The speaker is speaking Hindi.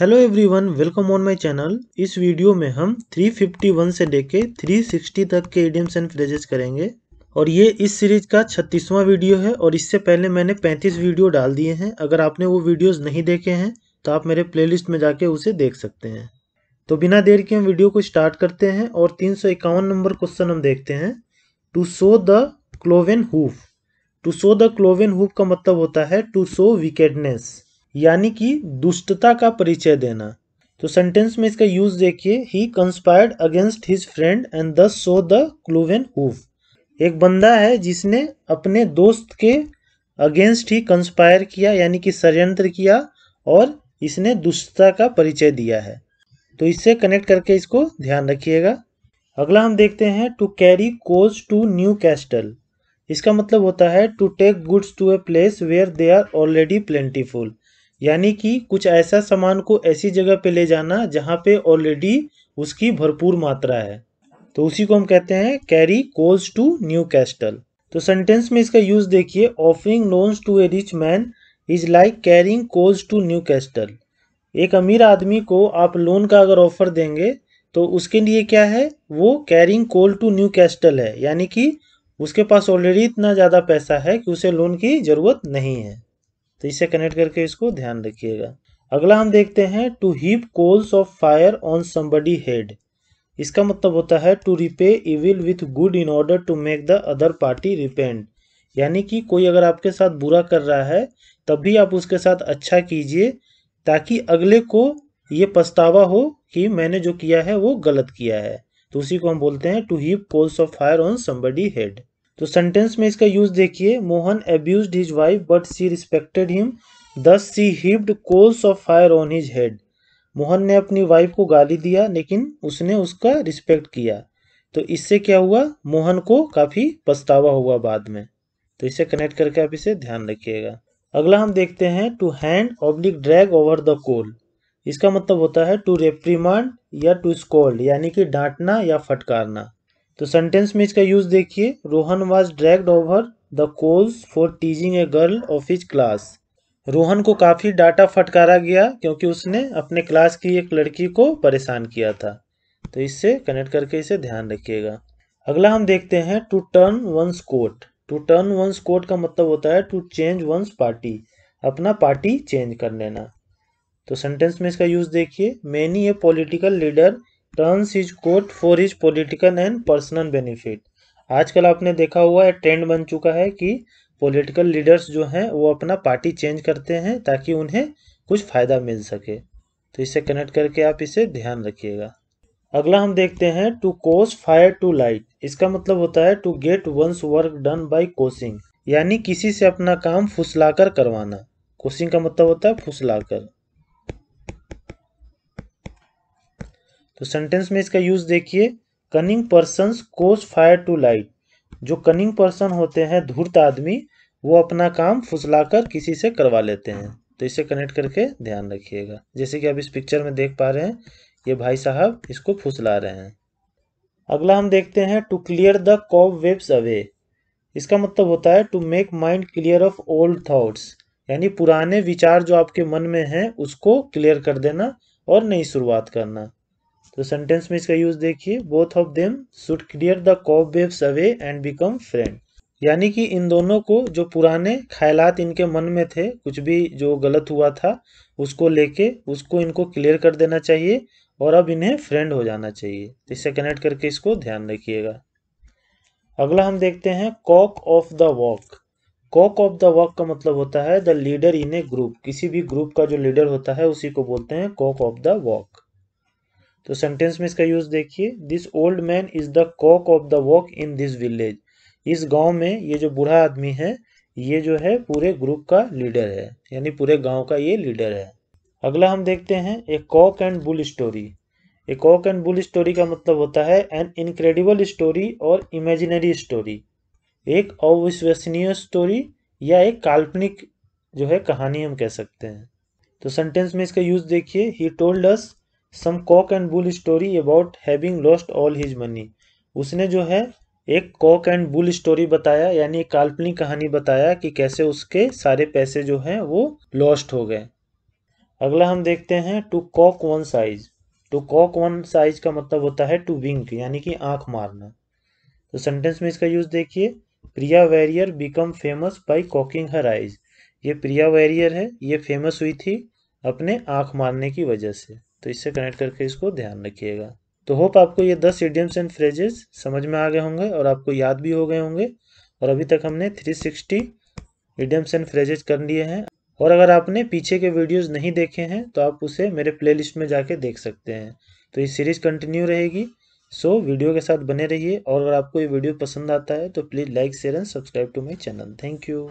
hello everyone welcome on my channel इस वीडियो में हम 351 से लेके 360 तक के एडियम्स एंड फ्रेजेस करेंगे और ये इस सीरीज का छत्तीसवां वीडियो है और इससे पहले मैंने 35 वीडियो डाल दिए हैं अगर आपने वो वीडियोस नहीं देखे हैं तो आप मेरे प्लेलिस्ट में जाके उसे देख सकते हैं तो बिना देर के हम वीडियो को स्टार्ट करते हैं और तीन नंबर क्वेश्चन हम देखते हैं to show the cloven hoof to show the cloven hoof का मतलब होता है टू सो विकेडनेस यानी कि दुष्टता का परिचय देना तो सेंटेंस में इसका यूज देखिए he conspired against his friend and thus so the क्लूवेन HUF एक बंदा है जिसने अपने दोस्त के अगेंस्ट ही कंस्पायर किया यानी कि षडयंत्र किया और इसने दुष्टता का परिचय दिया है तो इससे कनेक्ट करके इसको ध्यान रखिएगा अगला हम देखते हैं to carry coals to Newcastle इसका मतलब होता है to take goods to a place where they are already plentiful यानी कि कुछ ऐसा सामान को ऐसी जगह पे ले जाना जहाँ पे ऑलरेडी उसकी भरपूर मात्रा है तो उसी को हम कहते हैं carry coals to Newcastle तो सेंटेंस में इसका यूज देखिए offering loans to a rich man is like carrying coals to Newcastle एक अमीर आदमी को आप लोन का अगर ऑफर देंगे तो उसके लिए क्या है वो carrying coal to Newcastle है यानी कि उसके पास ऑलरेडी इतना ज़्यादा पैसा है कि उसे लोन की ज़रूरत नहीं है तो इसे कनेक्ट करके इसको ध्यान रखिएगा अगला हम देखते हैं to heap coals of fire on somebody head इसका मतलब होता है to repay evil with good in order to make the other party repent यानी कि कोई अगर आपके साथ बुरा कर रहा है तब भी आप उसके साथ अच्छा कीजिए ताकि अगले को ये पछतावा हो कि मैंने जो किया है वो गलत किया है तो उसी को हम बोलते हैं to heap coals of fire on somebody head तो सेंटेंस में इसका यूज देखिए Mohan abuse his wife but she respected him thus she heaped coals of fire on his head Mohan ने अपनी वाइफ को गाली दिया लेकिन उसने उसका रिस्पेक्ट किया तो इससे क्या हुआ मोहन को काफ़ी पछतावा हुआ बाद में तो इसे कनेक्ट करके आप इसे ध्यान रखिएगा अगला हम देखते हैं to hand oblique drag over the coal इसका मतलब होता है टू रेप्रीमांड या टू स्कोल्ड यानी कि डांटना या फटकारना तो सेंटेंस में इसका यूज देखिए Rohan was dragged over the coals for teasing a girl of his class Rohan को काफ़ी डाटा फटकारा गया क्योंकि उसने अपने क्लास की एक लड़की को परेशान किया था तो इससे कनेक्ट करके इसे ध्यान रखिएगा अगला हम देखते हैं to turn one's coat to turn one's coat का मतलब होता है टू चेंज वंस पार्टी अपना पार्टी चेंज कर लेना तो सेंटेंस में इसका यूज देखिए many a political leader turns his coat for his political and personal benefit आजकल आपने देखा हुआ है ट्रेंड बन चुका है कि पॉलिटिकल लीडर्स जो हैं वो अपना पार्टी चेंज करते हैं ताकि उन्हें कुछ फ़ायदा मिल सके तो इसे कनेक्ट करके आप इसे ध्यान रखिएगा अगला हम देखते हैं to coax fire to light इसका मतलब होता है to get one's work done by coaxing यानी किसी से अपना काम फुसलाकर करवाना कोसिंग का मतलब होता है फुसलाकर तो सेंटेंस में इसका यूज देखिए cunning person coax fire to light जो कनिंग पर्सन होते हैं धूर्त आदमी वो अपना काम फुसलाकर किसी से करवा लेते हैं तो इसे कनेक्ट करके ध्यान रखिएगा जैसे कि आप इस पिक्चर में देख पा रहे हैं ये भाई साहब इसको फुसला रहे हैं अगला हम देखते हैं to clear the cobwebs away इसका मतलब होता है to make mind clear of old thoughts यानी पुराने विचार जो आपके मन में हैं उसको क्लियर कर देना और नई शुरुआत करना तो सेंटेंस में इसका यूज देखिए both of them should clear the cobwebs away and become friend यानी कि इन दोनों को जो पुराने ख्यालात इनके मन में थे कुछ भी जो गलत हुआ था उसको लेके उसको इनको क्लियर कर देना चाहिए और अब इन्हें फ्रेंड हो जाना चाहिए तो इससे कनेक्ट करके इसको ध्यान रखिएगा अगला हम देखते हैं cock of the walk cock of the walk का मतलब होता है the leader in a group किसी भी ग्रुप का जो लीडर होता है उसी को बोलते हैं कॉक ऑफ द वॉक तो सेंटेंस में इसका यूज देखिए this old man is the cock of the walk in this village इस गांव में ये जो बूढ़ा आदमी है ये जो है पूरे ग्रुप का लीडर है यानी पूरे गांव का ये लीडर है अगला हम देखते हैं a cock and bull story a cock and bull story का मतलब होता है एन इनक्रेडिबल स्टोरी और इमेजिनरी स्टोरी एक अविश्वसनीय स्टोरी या एक काल्पनिक जो है कहानी हम कह सकते हैं तो सेंटेंस में इसका यूज देखिए he told us some cock and bull story about having lost all his money उसने जो है एक कॉक एंड बुल स्टोरी बताया यानी काल्पनिक कहानी बताया कि कैसे उसके सारे पैसे जो हैं वो लॉस्ट हो गए अगला हम देखते हैं to cock one's eyes to cock one's eyes का मतलब होता है टू विंक यानी कि आंख मारना तो सेंटेंस में इसका यूज देखिए Priya Warrier become famous by cocking her eyes ये प्रिया वैरियर है ये फेमस हुई थी अपने आंख मारने की वजह से तो इससे कनेक्ट करके इसको ध्यान रखिएगा तो होप आपको ये दस इडियम्स एंड फ्रेजेस समझ में आ गए होंगे और आपको याद भी हो गए होंगे और अभी तक हमने 360 इडियम्स एंड फ्रेजेस कर लिए हैं और अगर आपने पीछे के वीडियोस नहीं देखे हैं तो आप उसे मेरे प्लेलिस्ट में जाके देख सकते हैं तो ये सीरीज कंटिन्यू रहेगी सो वीडियो के साथ बने रहिए और अगर आपको ये वीडियो पसंद आता है तो please like share and subscribe to my channel thank you